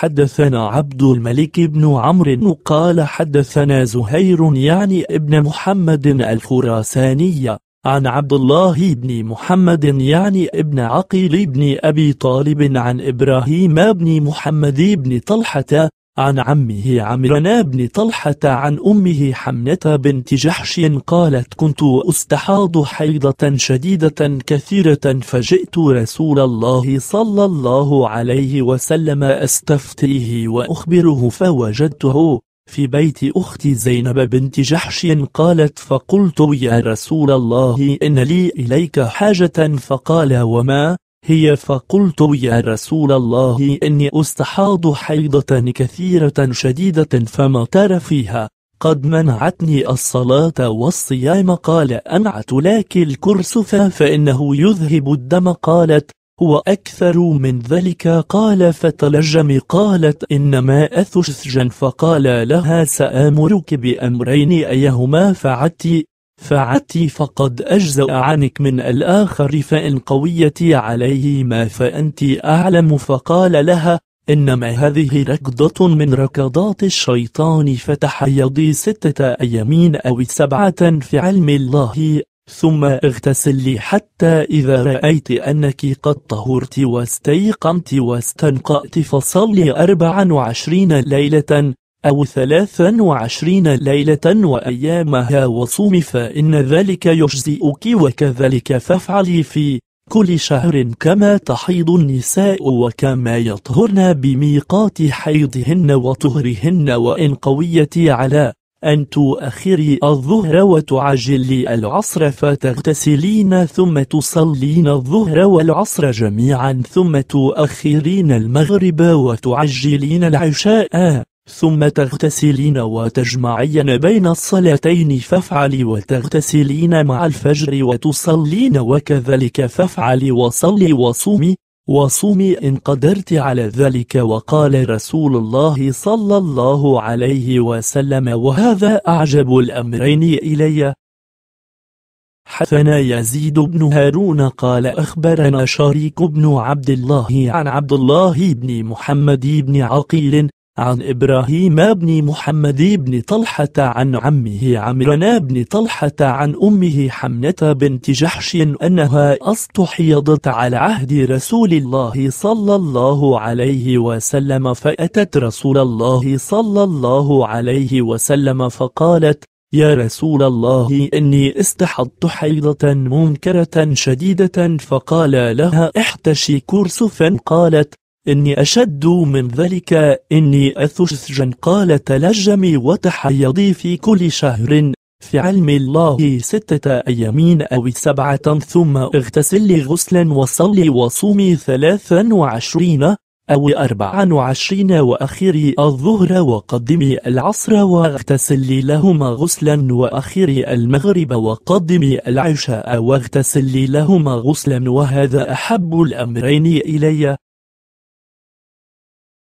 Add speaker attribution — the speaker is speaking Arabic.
Speaker 1: حدثنا عبد الملك بن عمرو قال حدثنا زهير يعني ابن محمد الخراساني عن عبد الله بن محمد يعني ابن عقيل بن أبي طالب عن إبراهيم بن محمد بن طلحة عن عمه عمران بن طلحة عن أمه حمنة بنت جحش قالت كنت أستحاض حيضة شديدة كثيرة فجئت رسول الله صلى الله عليه وسلم أستفتيه وأخبره فوجدته في بيت أخت زينب بنت جحش قالت فقلت يا رسول الله إن لي إليك حاجة فقال وما هي فقلت يا رسول الله إني أستحاض حيضة كثيرة شديدة فما ترى فيها قد منعتني الصلاة والصيام قال أنعت لك الكرسف فإنه يذهب الدم قالت هو أكثر من ذلك قال فتلجم قالت إنما أثشجن فقال لها سآمرك بأمرين أيهما فعلت فعتي فقد أجزأ عنك من الآخر فإن قويتي عليه ما فأنت أعلم فقال لها إنما هذه ركضة من ركضات الشيطان فتحيضي ستة أيامين أو سبعة في علم الله ثم اغتسلي حتى إذا رأيت أنك قد طهرت واستيقنت واستنقأت فصلي أربعا وعشرين ليلة أو ثلاثا وعشرين ليلة وأيامها وصوم فإن ذلك يجزئك وكذلك فافعلي في كل شهر كما تحيض النساء وكما يطهرن بميقات حيضهن وطهرهن وإن قويتي على أن تؤخري الظهر وتعجلي العصر فتغتسلين ثم تصلين الظهر والعصر جميعا ثم تؤخرين المغرب وتعجلين العشاء ثم تغتسلين وتجمعين بين الصلاتين فافعلي وتغتسلين مع الفجر وتصلين وكذلك فافعلي وصلي وصومي وصومي إن قدرت على ذلك وقال رسول الله صلى الله عليه وسلم وهذا أعجب الأمرين إلي حثنا يزيد بن هارون قال أخبرنا شريك بن عبد الله عن عبد الله بن محمد بن عقيل عن إبراهيم بن محمد بن طلحة عن عمه عمران بن طلحة عن أمه حمنة بنت جحش أنها استحيضت على عهد رسول الله صلى الله عليه وسلم فأتت رسول الله صلى الله عليه وسلم فقالت يا رسول الله إني استحضت حيضة منكرة شديدة فقال لها احتشي كرسفا قالت إني أشد من ذلك إني أثشج قال تلجمي وتحيضي في كل شهر في علم الله ستة أيامين أو سبعة ثم اغتسلي غسلا وصلي وصومي ثلاثا وعشرين أو أربعا وعشرين وأخيري الظهر وقدمي العصر واغتسلي لهما غسلا وأخيري المغرب وقدمي العشاء واغتسلي لهما غسلا وهذا أحب الأمرين إلي